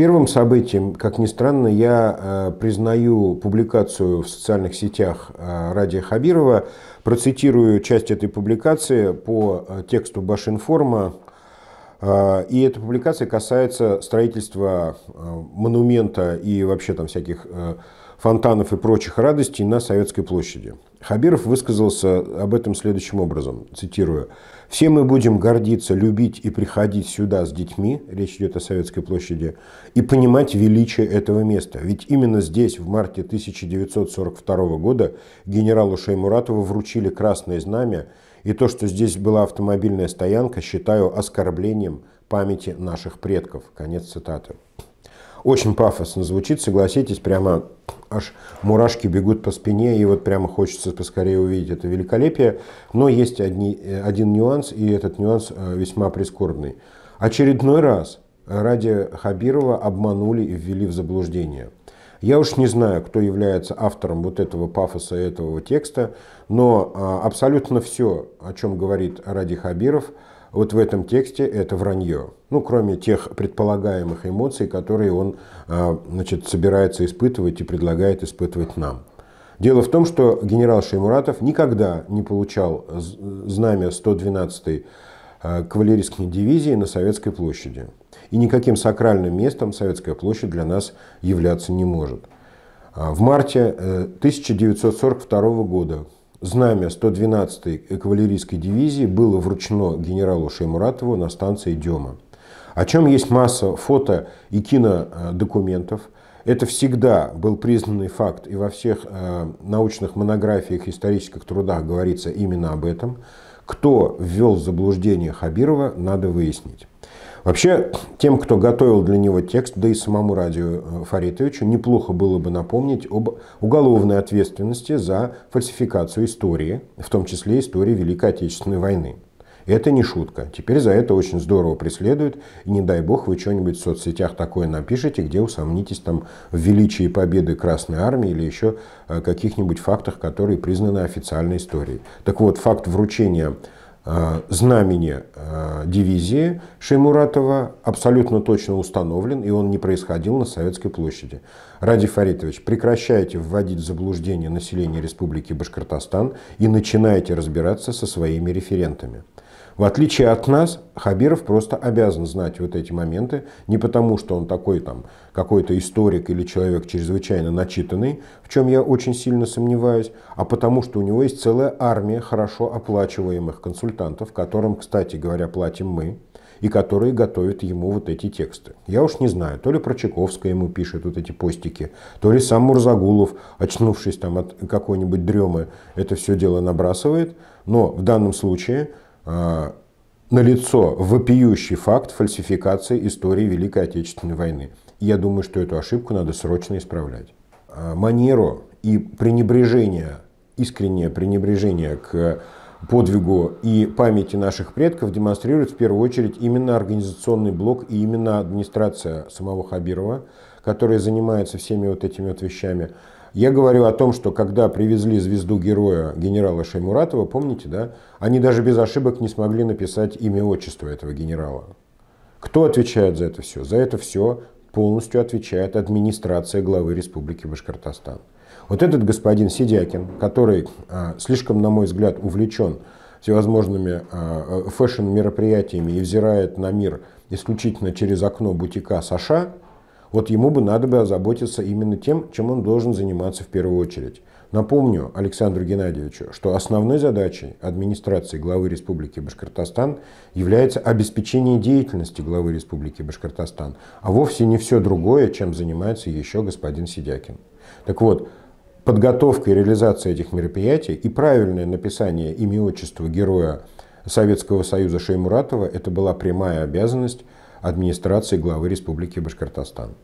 Первым событием, как ни странно, я э, признаю публикацию в социальных сетях э, Радия Хабирова, процитирую часть этой публикации по э, тексту Башинформа, и эта публикация касается строительства монумента и вообще там всяких фонтанов и прочих радостей на Советской площади. Хабиров высказался об этом следующим образом, цитирую. «Все мы будем гордиться, любить и приходить сюда с детьми», речь идет о Советской площади, «и понимать величие этого места. Ведь именно здесь, в марте 1942 года, генералу Шеймуратову вручили красное знамя, и то, что здесь была автомобильная стоянка, считаю оскорблением памяти наших предков». Конец цитаты. Очень пафосно звучит, согласитесь, прямо аж мурашки бегут по спине, и вот прямо хочется поскорее увидеть это великолепие. Но есть одни, э, один нюанс, и этот нюанс э, весьма прискорбный. Очередной раз ради Хабирова обманули и ввели в заблуждение. Я уж не знаю, кто является автором вот этого пафоса этого текста, но а, абсолютно все, о чем говорит Ради Хабиров, вот в этом тексте это вранье. Ну, кроме тех предполагаемых эмоций, которые он а, значит, собирается испытывать и предлагает испытывать нам. Дело в том, что генерал Шеймуратов никогда не получал знамя 112-й а, кавалерийской дивизии на Советской площади. И никаким сакральным местом Советская площадь для нас являться не может. А, в марте 1942 э, года Знамя 112-й кавалерийской дивизии было вручено генералу Шеймуратову на станции Дема. О чем есть масса фото и кинодокументов. Это всегда был признанный факт, и во всех э, научных монографиях, исторических трудах говорится именно об этом. Кто ввел в заблуждение Хабирова, надо выяснить. Вообще, тем, кто готовил для него текст, да и самому Радию э, Фаритовичу, неплохо было бы напомнить об уголовной ответственности за фальсификацию истории, в том числе истории Великой Отечественной войны. И это не шутка. Теперь за это очень здорово преследуют. И не дай бог вы что-нибудь в соцсетях такое напишите, где усомнитесь там в величии победы Красной Армии или еще э, каких-нибудь фактах, которые признаны официальной историей. Так вот, факт вручения Э, знамени э, дивизии Шеймуратова абсолютно точно установлен, и он не происходил на Советской площади. Ради Фаритович, прекращайте вводить в заблуждение население Республики Башкортостан и начинайте разбираться со своими референтами. В отличие от нас, Хабиров просто обязан знать вот эти моменты, не потому что он такой там какой-то историк или человек чрезвычайно начитанный, в чем я очень сильно сомневаюсь, а потому что у него есть целая армия хорошо оплачиваемых консультантов, которым, кстати говоря, платим мы, и которые готовят ему вот эти тексты. Я уж не знаю, то ли Прочаковская ему пишет вот эти постики, то ли сам Мурзагулов, очнувшись там от какой-нибудь дремы, это все дело набрасывает. Но в данном случае а, налицо вопиющий факт фальсификации истории Великой Отечественной войны. И я думаю, что эту ошибку надо срочно исправлять. А, манеру и пренебрежение, искреннее пренебрежение к подвигу и памяти наших предков демонстрирует в первую очередь именно организационный блок и именно администрация самого Хабирова, которая занимается всеми вот этими вот вещами. Я говорю о том, что когда привезли звезду героя генерала Шаймуратова, помните, да? Они даже без ошибок не смогли написать имя отчество этого генерала. Кто отвечает за это все? За это все полностью отвечает администрация главы Республики Башкортостан. Вот этот господин Сидякин, который а, слишком, на мой взгляд, увлечен всевозможными а, фэшн-мероприятиями и взирает на мир исключительно через окно бутика США. Вот ему бы надо бы озаботиться именно тем, чем он должен заниматься в первую очередь. Напомню Александру Геннадьевичу, что основной задачей администрации главы Республики Башкортостан является обеспечение деятельности главы Республики Башкортостан, а вовсе не все другое, чем занимается еще господин Сидякин. Так вот, подготовка и реализация этих мероприятий и правильное написание имя отчества героя Советского Союза Шеймуратова – это была прямая обязанность администрации главы Республики Башкортостан.